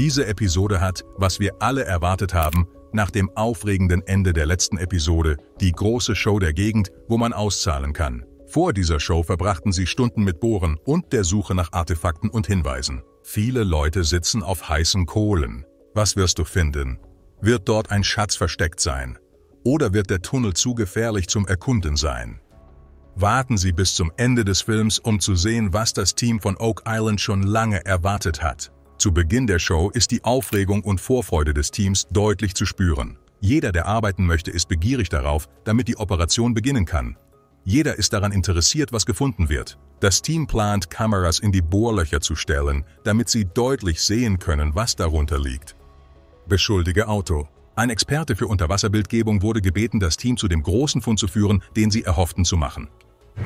Diese Episode hat, was wir alle erwartet haben, nach dem aufregenden Ende der letzten Episode, die große Show der Gegend, wo man auszahlen kann. Vor dieser Show verbrachten sie Stunden mit Bohren und der Suche nach Artefakten und Hinweisen. Viele Leute sitzen auf heißen Kohlen. Was wirst du finden? Wird dort ein Schatz versteckt sein? Oder wird der Tunnel zu gefährlich zum Erkunden sein? Warten Sie bis zum Ende des Films, um zu sehen, was das Team von Oak Island schon lange erwartet hat. Zu Beginn der Show ist die Aufregung und Vorfreude des Teams deutlich zu spüren. Jeder, der arbeiten möchte, ist begierig darauf, damit die Operation beginnen kann. Jeder ist daran interessiert, was gefunden wird. Das Team plant, Kameras in die Bohrlöcher zu stellen, damit sie deutlich sehen können, was darunter liegt. Beschuldige Auto. Ein Experte für Unterwasserbildgebung wurde gebeten, das Team zu dem großen Fund zu führen, den sie erhofften zu machen.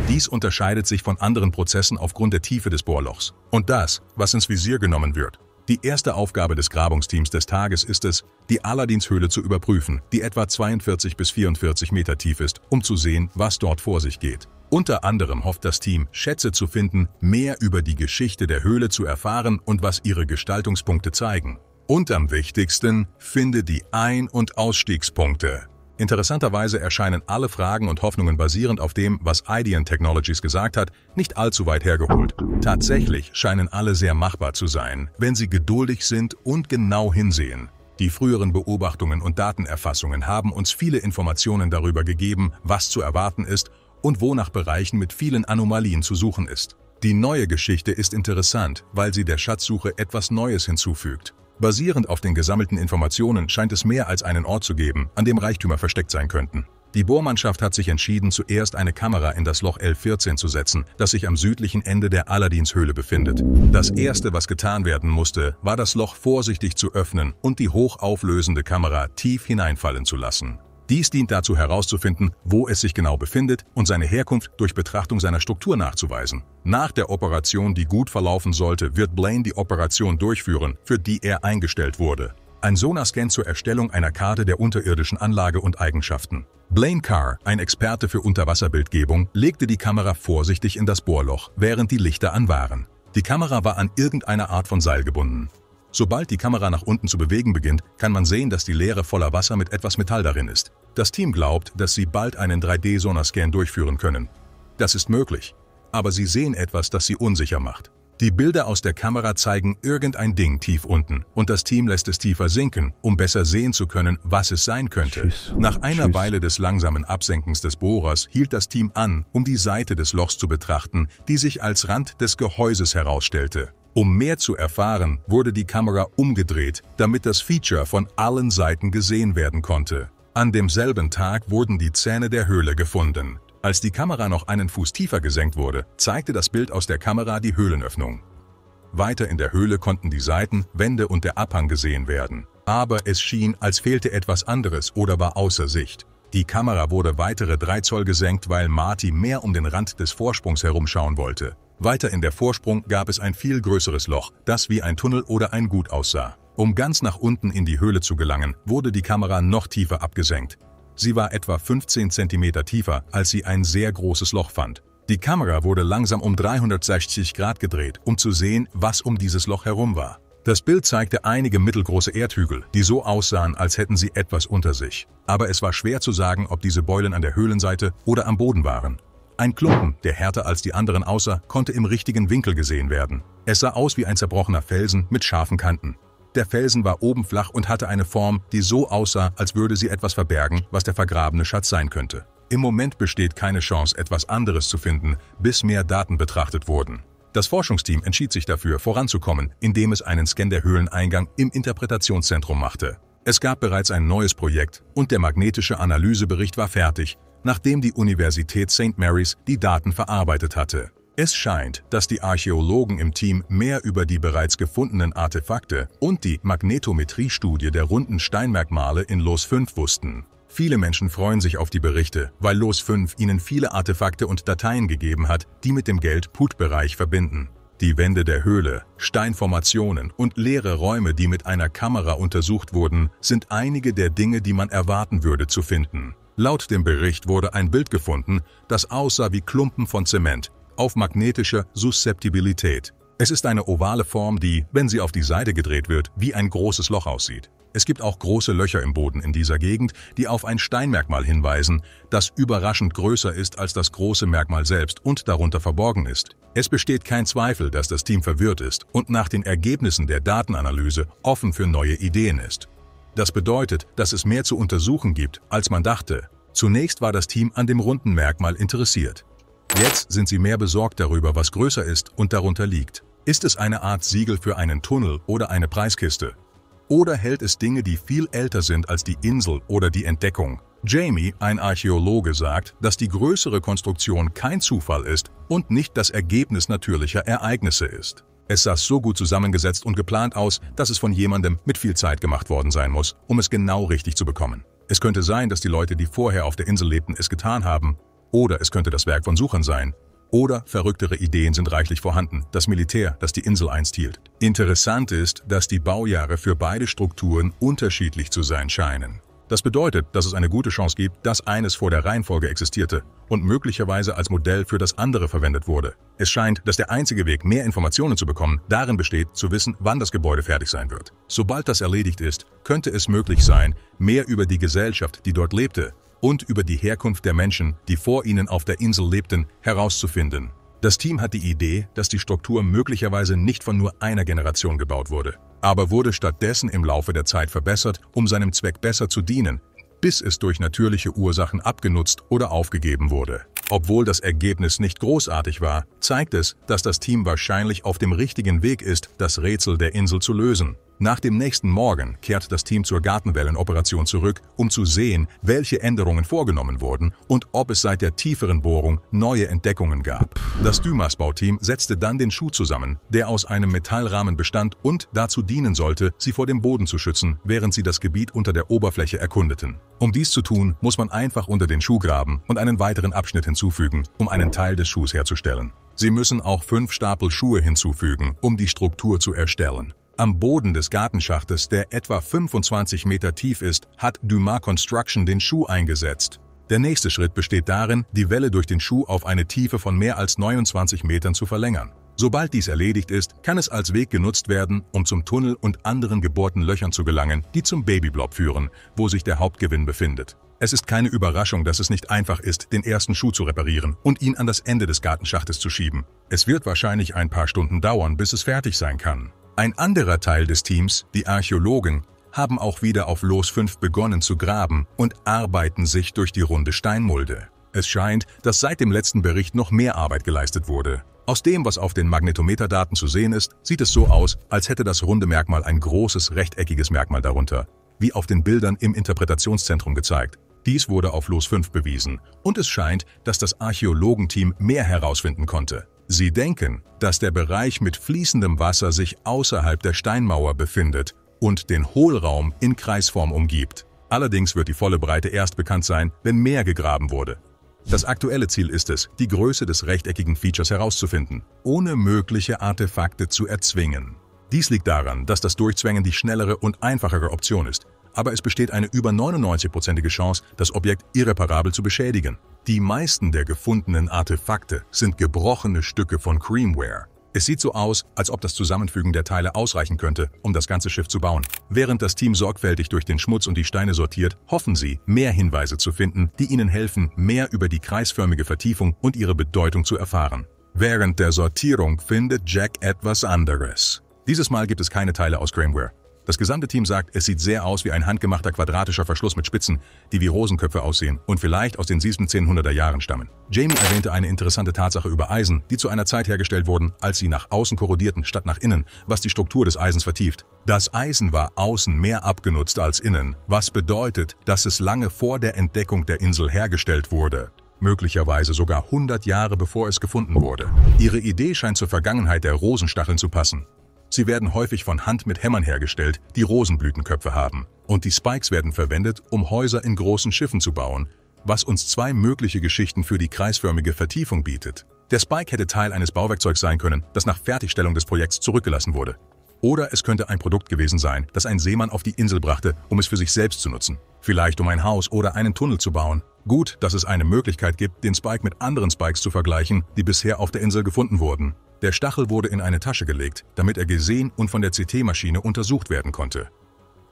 Dies unterscheidet sich von anderen Prozessen aufgrund der Tiefe des Bohrlochs und das, was ins Visier genommen wird. Die erste Aufgabe des Grabungsteams des Tages ist es, die Aladins-Höhle zu überprüfen, die etwa 42 bis 44 Meter tief ist, um zu sehen, was dort vor sich geht. Unter anderem hofft das Team, Schätze zu finden, mehr über die Geschichte der Höhle zu erfahren und was ihre Gestaltungspunkte zeigen. Und am wichtigsten, finde die Ein- und Ausstiegspunkte. Interessanterweise erscheinen alle Fragen und Hoffnungen basierend auf dem, was Ideon Technologies gesagt hat, nicht allzu weit hergeholt. Tatsächlich scheinen alle sehr machbar zu sein, wenn sie geduldig sind und genau hinsehen. Die früheren Beobachtungen und Datenerfassungen haben uns viele Informationen darüber gegeben, was zu erwarten ist und wo nach Bereichen mit vielen Anomalien zu suchen ist. Die neue Geschichte ist interessant, weil sie der Schatzsuche etwas Neues hinzufügt. Basierend auf den gesammelten Informationen scheint es mehr als einen Ort zu geben, an dem Reichtümer versteckt sein könnten. Die Bohrmannschaft hat sich entschieden, zuerst eine Kamera in das Loch L14 zu setzen, das sich am südlichen Ende der Aladinshöhle befindet. Das Erste, was getan werden musste, war das Loch vorsichtig zu öffnen und die hochauflösende Kamera tief hineinfallen zu lassen. Dies dient dazu herauszufinden, wo es sich genau befindet und seine Herkunft durch Betrachtung seiner Struktur nachzuweisen. Nach der Operation, die gut verlaufen sollte, wird Blaine die Operation durchführen, für die er eingestellt wurde. Ein Sonarscan zur Erstellung einer Karte der unterirdischen Anlage und Eigenschaften. Blaine Carr, ein Experte für Unterwasserbildgebung, legte die Kamera vorsichtig in das Bohrloch, während die Lichter an waren. Die Kamera war an irgendeine Art von Seil gebunden. Sobald die Kamera nach unten zu bewegen beginnt, kann man sehen, dass die Leere voller Wasser mit etwas Metall darin ist. Das Team glaubt, dass sie bald einen 3D-Sonarscan durchführen können. Das ist möglich, aber sie sehen etwas, das sie unsicher macht. Die Bilder aus der Kamera zeigen irgendein Ding tief unten und das Team lässt es tiefer sinken, um besser sehen zu können, was es sein könnte. Tschüss. Nach einer Tschüss. Weile des langsamen Absenkens des Bohrers hielt das Team an, um die Seite des Lochs zu betrachten, die sich als Rand des Gehäuses herausstellte. Um mehr zu erfahren, wurde die Kamera umgedreht, damit das Feature von allen Seiten gesehen werden konnte. An demselben Tag wurden die Zähne der Höhle gefunden. Als die Kamera noch einen Fuß tiefer gesenkt wurde, zeigte das Bild aus der Kamera die Höhlenöffnung. Weiter in der Höhle konnten die Seiten, Wände und der Abhang gesehen werden. Aber es schien, als fehlte etwas anderes oder war außer Sicht. Die Kamera wurde weitere 3 Zoll gesenkt, weil Marty mehr um den Rand des Vorsprungs herumschauen wollte. Weiter in der Vorsprung gab es ein viel größeres Loch, das wie ein Tunnel oder ein Gut aussah. Um ganz nach unten in die Höhle zu gelangen, wurde die Kamera noch tiefer abgesenkt. Sie war etwa 15 cm tiefer, als sie ein sehr großes Loch fand. Die Kamera wurde langsam um 360 Grad gedreht, um zu sehen, was um dieses Loch herum war. Das Bild zeigte einige mittelgroße Erdhügel, die so aussahen, als hätten sie etwas unter sich. Aber es war schwer zu sagen, ob diese Beulen an der Höhlenseite oder am Boden waren. Ein Klumpen, der härter als die anderen aussah, konnte im richtigen Winkel gesehen werden. Es sah aus wie ein zerbrochener Felsen mit scharfen Kanten. Der Felsen war oben flach und hatte eine Form, die so aussah, als würde sie etwas verbergen, was der vergrabene Schatz sein könnte. Im Moment besteht keine Chance, etwas anderes zu finden, bis mehr Daten betrachtet wurden. Das Forschungsteam entschied sich dafür, voranzukommen, indem es einen Scan der Höhleneingang im Interpretationszentrum machte. Es gab bereits ein neues Projekt und der magnetische Analysebericht war fertig, nachdem die Universität St. Mary's die Daten verarbeitet hatte. Es scheint, dass die Archäologen im Team mehr über die bereits gefundenen Artefakte und die Magnetometriestudie der runden Steinmerkmale in Los 5 wussten. Viele Menschen freuen sich auf die Berichte, weil Los 5 ihnen viele Artefakte und Dateien gegeben hat, die mit dem Geld-Put-Bereich verbinden. Die Wände der Höhle, Steinformationen und leere Räume, die mit einer Kamera untersucht wurden, sind einige der Dinge, die man erwarten würde zu finden. Laut dem Bericht wurde ein Bild gefunden, das aussah wie Klumpen von Zement auf magnetischer Suszeptibilität. Es ist eine ovale Form, die, wenn sie auf die Seite gedreht wird, wie ein großes Loch aussieht. Es gibt auch große Löcher im Boden in dieser Gegend, die auf ein Steinmerkmal hinweisen, das überraschend größer ist als das große Merkmal selbst und darunter verborgen ist. Es besteht kein Zweifel, dass das Team verwirrt ist und nach den Ergebnissen der Datenanalyse offen für neue Ideen ist. Das bedeutet, dass es mehr zu untersuchen gibt, als man dachte. Zunächst war das Team an dem runden Merkmal interessiert. Jetzt sind sie mehr besorgt darüber, was größer ist und darunter liegt. Ist es eine Art Siegel für einen Tunnel oder eine Preiskiste? Oder hält es Dinge, die viel älter sind als die Insel oder die Entdeckung? Jamie, ein Archäologe, sagt, dass die größere Konstruktion kein Zufall ist und nicht das Ergebnis natürlicher Ereignisse ist. Es sah so gut zusammengesetzt und geplant aus, dass es von jemandem mit viel Zeit gemacht worden sein muss, um es genau richtig zu bekommen. Es könnte sein, dass die Leute, die vorher auf der Insel lebten, es getan haben, oder es könnte das Werk von Suchern sein, oder verrücktere Ideen sind reichlich vorhanden, das Militär, das die Insel einst hielt. Interessant ist, dass die Baujahre für beide Strukturen unterschiedlich zu sein scheinen. Das bedeutet, dass es eine gute Chance gibt, dass eines vor der Reihenfolge existierte und möglicherweise als Modell für das andere verwendet wurde. Es scheint, dass der einzige Weg, mehr Informationen zu bekommen, darin besteht, zu wissen, wann das Gebäude fertig sein wird. Sobald das erledigt ist, könnte es möglich sein, mehr über die Gesellschaft, die dort lebte, und über die Herkunft der Menschen, die vor ihnen auf der Insel lebten, herauszufinden. Das Team hat die Idee, dass die Struktur möglicherweise nicht von nur einer Generation gebaut wurde, aber wurde stattdessen im Laufe der Zeit verbessert, um seinem Zweck besser zu dienen, bis es durch natürliche Ursachen abgenutzt oder aufgegeben wurde. Obwohl das Ergebnis nicht großartig war, zeigt es, dass das Team wahrscheinlich auf dem richtigen Weg ist, das Rätsel der Insel zu lösen. Nach dem nächsten Morgen kehrt das Team zur Gartenwellenoperation zurück, um zu sehen, welche Änderungen vorgenommen wurden und ob es seit der tieferen Bohrung neue Entdeckungen gab. Das Dümas-Bauteam setzte dann den Schuh zusammen, der aus einem Metallrahmen bestand und dazu dienen sollte, sie vor dem Boden zu schützen, während sie das Gebiet unter der Oberfläche erkundeten. Um dies zu tun, muss man einfach unter den Schuh graben und einen weiteren Abschnitt hinzufügen, um einen Teil des Schuhs herzustellen. Sie müssen auch fünf Stapel Schuhe hinzufügen, um die Struktur zu erstellen. Am Boden des Gartenschachtes, der etwa 25 Meter tief ist, hat Dumas Construction den Schuh eingesetzt. Der nächste Schritt besteht darin, die Welle durch den Schuh auf eine Tiefe von mehr als 29 Metern zu verlängern. Sobald dies erledigt ist, kann es als Weg genutzt werden, um zum Tunnel und anderen gebohrten Löchern zu gelangen, die zum Babyblob führen, wo sich der Hauptgewinn befindet. Es ist keine Überraschung, dass es nicht einfach ist, den ersten Schuh zu reparieren und ihn an das Ende des Gartenschachtes zu schieben. Es wird wahrscheinlich ein paar Stunden dauern, bis es fertig sein kann. Ein anderer Teil des Teams, die Archäologen, haben auch wieder auf Los 5 begonnen zu graben und arbeiten sich durch die runde Steinmulde. Es scheint, dass seit dem letzten Bericht noch mehr Arbeit geleistet wurde. Aus dem, was auf den Magnetometerdaten zu sehen ist, sieht es so aus, als hätte das runde Merkmal ein großes rechteckiges Merkmal darunter, wie auf den Bildern im Interpretationszentrum gezeigt. Dies wurde auf Los 5 bewiesen und es scheint, dass das Archäologenteam mehr herausfinden konnte. Sie denken, dass der Bereich mit fließendem Wasser sich außerhalb der Steinmauer befindet und den Hohlraum in Kreisform umgibt. Allerdings wird die volle Breite erst bekannt sein, wenn mehr gegraben wurde. Das aktuelle Ziel ist es, die Größe des rechteckigen Features herauszufinden, ohne mögliche Artefakte zu erzwingen. Dies liegt daran, dass das Durchzwängen die schnellere und einfachere Option ist, aber es besteht eine über 99-prozentige Chance, das Objekt irreparabel zu beschädigen. Die meisten der gefundenen Artefakte sind gebrochene Stücke von Creamware. Es sieht so aus, als ob das Zusammenfügen der Teile ausreichen könnte, um das ganze Schiff zu bauen. Während das Team sorgfältig durch den Schmutz und die Steine sortiert, hoffen sie, mehr Hinweise zu finden, die ihnen helfen, mehr über die kreisförmige Vertiefung und ihre Bedeutung zu erfahren. Während der Sortierung findet Jack etwas anderes. Dieses Mal gibt es keine Teile aus Creamware, das gesamte Team sagt, es sieht sehr aus wie ein handgemachter quadratischer Verschluss mit Spitzen, die wie Rosenköpfe aussehen und vielleicht aus den 1700er Jahren stammen. Jamie erwähnte eine interessante Tatsache über Eisen, die zu einer Zeit hergestellt wurden, als sie nach außen korrodierten statt nach innen, was die Struktur des Eisens vertieft. Das Eisen war außen mehr abgenutzt als innen, was bedeutet, dass es lange vor der Entdeckung der Insel hergestellt wurde möglicherweise sogar 100 Jahre bevor es gefunden wurde. Ihre Idee scheint zur Vergangenheit der Rosenstacheln zu passen. Sie werden häufig von Hand mit Hämmern hergestellt, die Rosenblütenköpfe haben. Und die Spikes werden verwendet, um Häuser in großen Schiffen zu bauen, was uns zwei mögliche Geschichten für die kreisförmige Vertiefung bietet. Der Spike hätte Teil eines Bauwerkzeugs sein können, das nach Fertigstellung des Projekts zurückgelassen wurde. Oder es könnte ein Produkt gewesen sein, das ein Seemann auf die Insel brachte, um es für sich selbst zu nutzen. Vielleicht um ein Haus oder einen Tunnel zu bauen. Gut, dass es eine Möglichkeit gibt, den Spike mit anderen Spikes zu vergleichen, die bisher auf der Insel gefunden wurden. Der Stachel wurde in eine Tasche gelegt, damit er gesehen und von der CT-Maschine untersucht werden konnte.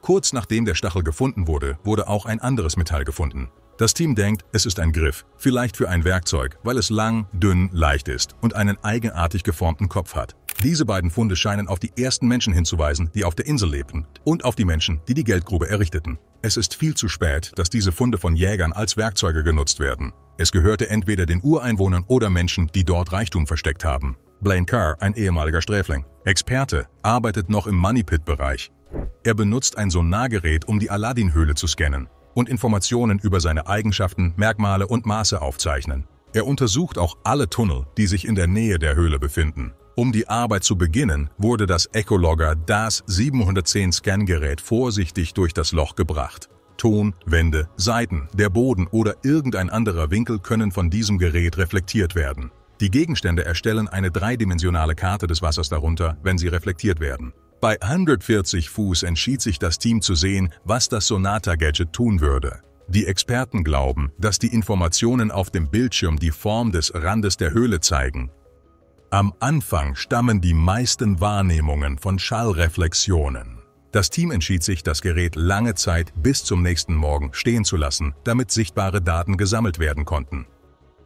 Kurz nachdem der Stachel gefunden wurde, wurde auch ein anderes Metall gefunden. Das Team denkt, es ist ein Griff, vielleicht für ein Werkzeug, weil es lang, dünn, leicht ist und einen eigenartig geformten Kopf hat. Diese beiden Funde scheinen auf die ersten Menschen hinzuweisen, die auf der Insel lebten und auf die Menschen, die die Geldgrube errichteten. Es ist viel zu spät, dass diese Funde von Jägern als Werkzeuge genutzt werden. Es gehörte entweder den Ureinwohnern oder Menschen, die dort Reichtum versteckt haben. Blaine Carr, ein ehemaliger Sträfling. Experte, arbeitet noch im Moneypit-Bereich. Er benutzt ein Sonargerät, um die Aladdin-Höhle zu scannen und Informationen über seine Eigenschaften, Merkmale und Maße aufzeichnen. Er untersucht auch alle Tunnel, die sich in der Nähe der Höhle befinden. Um die Arbeit zu beginnen, wurde das Echologger DAS 710 Scan-Gerät vorsichtig durch das Loch gebracht. Ton, Wände, Seiten, der Boden oder irgendein anderer Winkel können von diesem Gerät reflektiert werden. Die Gegenstände erstellen eine dreidimensionale Karte des Wassers darunter, wenn sie reflektiert werden. Bei 140 Fuß entschied sich das Team zu sehen, was das Sonata-Gadget tun würde. Die Experten glauben, dass die Informationen auf dem Bildschirm die Form des Randes der Höhle zeigen. Am Anfang stammen die meisten Wahrnehmungen von Schallreflexionen. Das Team entschied sich, das Gerät lange Zeit bis zum nächsten Morgen stehen zu lassen, damit sichtbare Daten gesammelt werden konnten.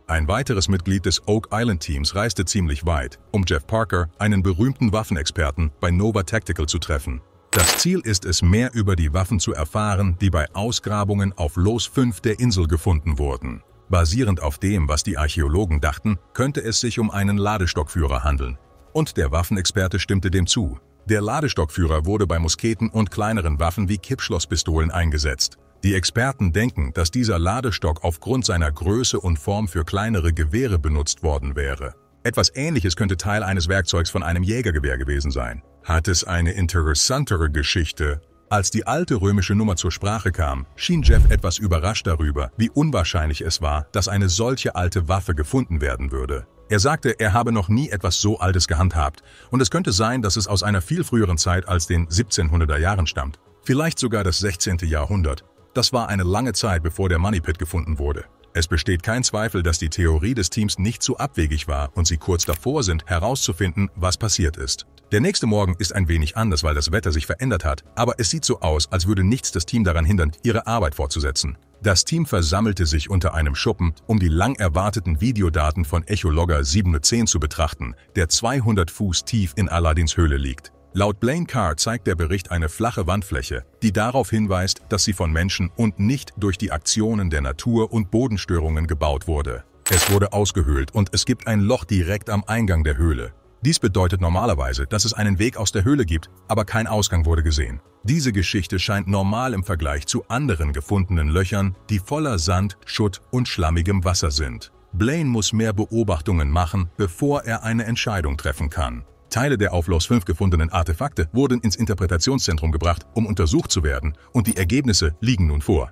Ein weiteres Mitglied des Oak Island Teams reiste ziemlich weit, um Jeff Parker, einen berühmten Waffenexperten, bei Nova Tactical zu treffen. Das Ziel ist es, mehr über die Waffen zu erfahren, die bei Ausgrabungen auf Los 5 der Insel gefunden wurden. Basierend auf dem, was die Archäologen dachten, könnte es sich um einen Ladestockführer handeln. Und der Waffenexperte stimmte dem zu. Der Ladestockführer wurde bei Musketen und kleineren Waffen wie Kippschlosspistolen eingesetzt. Die Experten denken, dass dieser Ladestock aufgrund seiner Größe und Form für kleinere Gewehre benutzt worden wäre. Etwas Ähnliches könnte Teil eines Werkzeugs von einem Jägergewehr gewesen sein. Hat es eine interessantere Geschichte? Als die alte römische Nummer zur Sprache kam, schien Jeff etwas überrascht darüber, wie unwahrscheinlich es war, dass eine solche alte Waffe gefunden werden würde. Er sagte, er habe noch nie etwas so Altes gehandhabt und es könnte sein, dass es aus einer viel früheren Zeit als den 1700er Jahren stammt, vielleicht sogar das 16. Jahrhundert. Das war eine lange Zeit, bevor der Moneypit gefunden wurde. Es besteht kein Zweifel, dass die Theorie des Teams nicht zu abwegig war und sie kurz davor sind, herauszufinden, was passiert ist. Der nächste Morgen ist ein wenig anders, weil das Wetter sich verändert hat, aber es sieht so aus, als würde nichts das Team daran hindern, ihre Arbeit fortzusetzen. Das Team versammelte sich unter einem Schuppen, um die lang erwarteten Videodaten von Echologger 710 zu betrachten, der 200 Fuß tief in Aladins Höhle liegt. Laut Blaine Carr zeigt der Bericht eine flache Wandfläche, die darauf hinweist, dass sie von Menschen und nicht durch die Aktionen der Natur und Bodenstörungen gebaut wurde. Es wurde ausgehöhlt und es gibt ein Loch direkt am Eingang der Höhle, dies bedeutet normalerweise, dass es einen Weg aus der Höhle gibt, aber kein Ausgang wurde gesehen. Diese Geschichte scheint normal im Vergleich zu anderen gefundenen Löchern, die voller Sand, Schutt und schlammigem Wasser sind. Blaine muss mehr Beobachtungen machen, bevor er eine Entscheidung treffen kann. Teile der auf Los 5 gefundenen Artefakte wurden ins Interpretationszentrum gebracht, um untersucht zu werden, und die Ergebnisse liegen nun vor.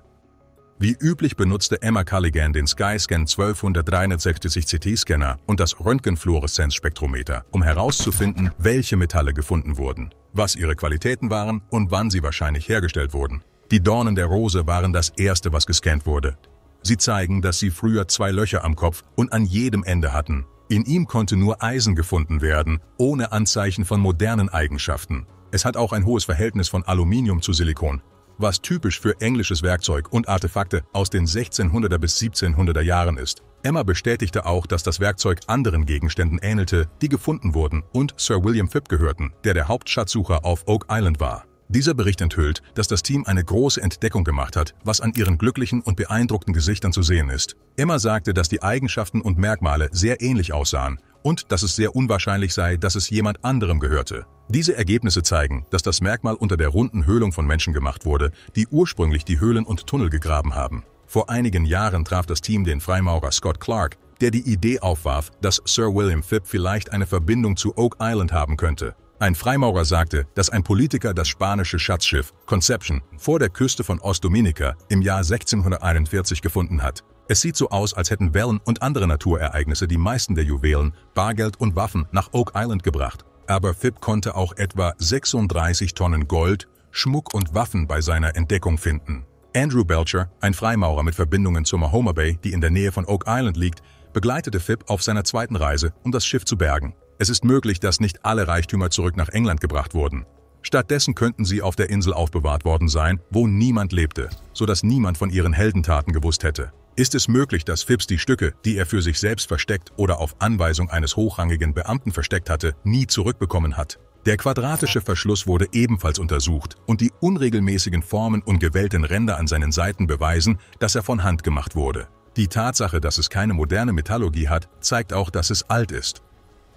Wie üblich benutzte Emma Culligan den Skyscan 1200-360 CT-Scanner und das Röntgenfluoreszenzspektrometer, um herauszufinden, welche Metalle gefunden wurden, was ihre Qualitäten waren und wann sie wahrscheinlich hergestellt wurden. Die Dornen der Rose waren das erste, was gescannt wurde. Sie zeigen, dass sie früher zwei Löcher am Kopf und an jedem Ende hatten. In ihm konnte nur Eisen gefunden werden, ohne Anzeichen von modernen Eigenschaften. Es hat auch ein hohes Verhältnis von Aluminium zu Silikon, was typisch für englisches Werkzeug und Artefakte aus den 1600er bis 1700er Jahren ist. Emma bestätigte auch, dass das Werkzeug anderen Gegenständen ähnelte, die gefunden wurden und Sir William Phipp gehörten, der der Hauptschatzsucher auf Oak Island war. Dieser Bericht enthüllt, dass das Team eine große Entdeckung gemacht hat, was an ihren glücklichen und beeindruckten Gesichtern zu sehen ist. Emma sagte, dass die Eigenschaften und Merkmale sehr ähnlich aussahen und dass es sehr unwahrscheinlich sei, dass es jemand anderem gehörte. Diese Ergebnisse zeigen, dass das Merkmal unter der runden Höhlung von Menschen gemacht wurde, die ursprünglich die Höhlen und Tunnel gegraben haben. Vor einigen Jahren traf das Team den Freimaurer Scott Clark, der die Idee aufwarf, dass Sir William Phipp vielleicht eine Verbindung zu Oak Island haben könnte. Ein Freimaurer sagte, dass ein Politiker das spanische Schatzschiff Conception vor der Küste von Ostdominica im Jahr 1641 gefunden hat. Es sieht so aus, als hätten Wellen und andere Naturereignisse die meisten der Juwelen, Bargeld und Waffen nach Oak Island gebracht. Aber Phipp konnte auch etwa 36 Tonnen Gold, Schmuck und Waffen bei seiner Entdeckung finden. Andrew Belcher, ein Freimaurer mit Verbindungen zur Mahoma Bay, die in der Nähe von Oak Island liegt, begleitete Phipp auf seiner zweiten Reise, um das Schiff zu bergen. Es ist möglich, dass nicht alle Reichtümer zurück nach England gebracht wurden. Stattdessen könnten sie auf der Insel aufbewahrt worden sein, wo niemand lebte, sodass niemand von ihren Heldentaten gewusst hätte ist es möglich, dass Phipps die Stücke, die er für sich selbst versteckt oder auf Anweisung eines hochrangigen Beamten versteckt hatte, nie zurückbekommen hat. Der quadratische Verschluss wurde ebenfalls untersucht und die unregelmäßigen Formen und gewellten Ränder an seinen Seiten beweisen, dass er von Hand gemacht wurde. Die Tatsache, dass es keine moderne Metallurgie hat, zeigt auch, dass es alt ist.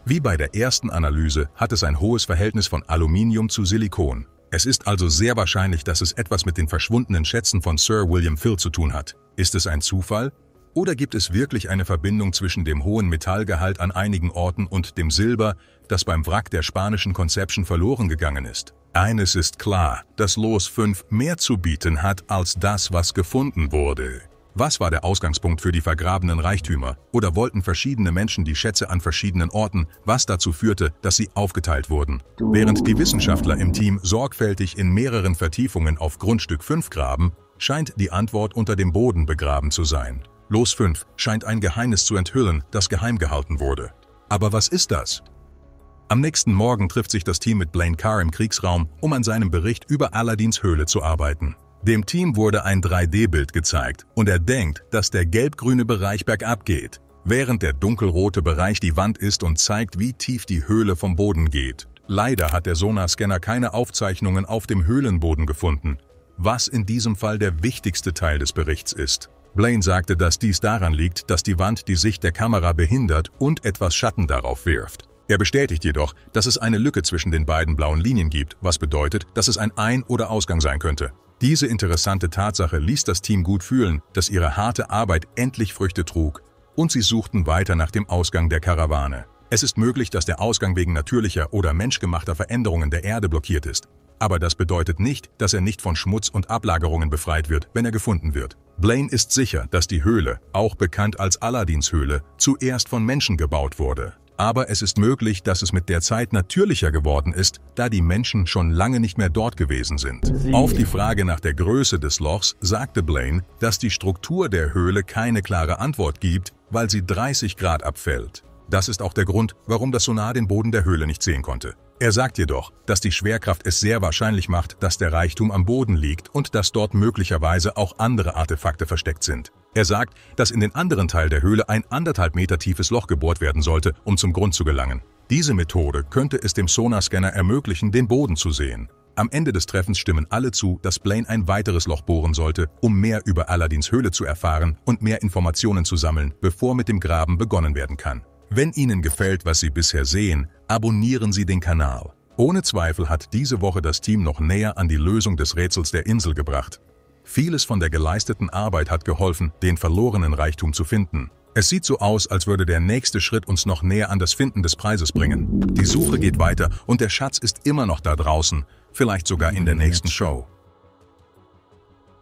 Wie bei der ersten Analyse hat es ein hohes Verhältnis von Aluminium zu Silikon, es ist also sehr wahrscheinlich, dass es etwas mit den verschwundenen Schätzen von Sir William Phil zu tun hat. Ist es ein Zufall? Oder gibt es wirklich eine Verbindung zwischen dem hohen Metallgehalt an einigen Orten und dem Silber, das beim Wrack der spanischen Conception verloren gegangen ist? Eines ist klar, dass Los 5 mehr zu bieten hat als das, was gefunden wurde. Was war der Ausgangspunkt für die vergrabenen Reichtümer? Oder wollten verschiedene Menschen die Schätze an verschiedenen Orten, was dazu führte, dass sie aufgeteilt wurden? Während die Wissenschaftler im Team sorgfältig in mehreren Vertiefungen auf Grundstück 5 graben, scheint die Antwort unter dem Boden begraben zu sein. Los 5 scheint ein Geheimnis zu enthüllen, das geheim gehalten wurde. Aber was ist das? Am nächsten Morgen trifft sich das Team mit Blaine Carr im Kriegsraum, um an seinem Bericht über Aladins Höhle zu arbeiten. Dem Team wurde ein 3D-Bild gezeigt und er denkt, dass der gelb-grüne Bereich bergab geht, während der dunkelrote Bereich die Wand ist und zeigt, wie tief die Höhle vom Boden geht. Leider hat der Sonarscanner keine Aufzeichnungen auf dem Höhlenboden gefunden, was in diesem Fall der wichtigste Teil des Berichts ist. Blaine sagte, dass dies daran liegt, dass die Wand die Sicht der Kamera behindert und etwas Schatten darauf wirft. Er bestätigt jedoch, dass es eine Lücke zwischen den beiden blauen Linien gibt, was bedeutet, dass es ein Ein- oder Ausgang sein könnte. Diese interessante Tatsache ließ das Team gut fühlen, dass ihre harte Arbeit endlich Früchte trug und sie suchten weiter nach dem Ausgang der Karawane. Es ist möglich, dass der Ausgang wegen natürlicher oder menschgemachter Veränderungen der Erde blockiert ist. Aber das bedeutet nicht, dass er nicht von Schmutz und Ablagerungen befreit wird, wenn er gefunden wird. Blaine ist sicher, dass die Höhle, auch bekannt als Aladins Höhle, zuerst von Menschen gebaut wurde. Aber es ist möglich, dass es mit der Zeit natürlicher geworden ist, da die Menschen schon lange nicht mehr dort gewesen sind. Auf die Frage nach der Größe des Lochs sagte Blaine, dass die Struktur der Höhle keine klare Antwort gibt, weil sie 30 Grad abfällt. Das ist auch der Grund, warum das Sonar den Boden der Höhle nicht sehen konnte. Er sagt jedoch, dass die Schwerkraft es sehr wahrscheinlich macht, dass der Reichtum am Boden liegt und dass dort möglicherweise auch andere Artefakte versteckt sind. Er sagt, dass in den anderen Teil der Höhle ein anderthalb Meter tiefes Loch gebohrt werden sollte, um zum Grund zu gelangen. Diese Methode könnte es dem Sonarscanner ermöglichen, den Boden zu sehen. Am Ende des Treffens stimmen alle zu, dass Blaine ein weiteres Loch bohren sollte, um mehr über Aladins Höhle zu erfahren und mehr Informationen zu sammeln, bevor mit dem Graben begonnen werden kann. Wenn Ihnen gefällt, was Sie bisher sehen, abonnieren Sie den Kanal. Ohne Zweifel hat diese Woche das Team noch näher an die Lösung des Rätsels der Insel gebracht. Vieles von der geleisteten Arbeit hat geholfen, den verlorenen Reichtum zu finden. Es sieht so aus, als würde der nächste Schritt uns noch näher an das Finden des Preises bringen. Die Suche geht weiter und der Schatz ist immer noch da draußen, vielleicht sogar in der nächsten Show.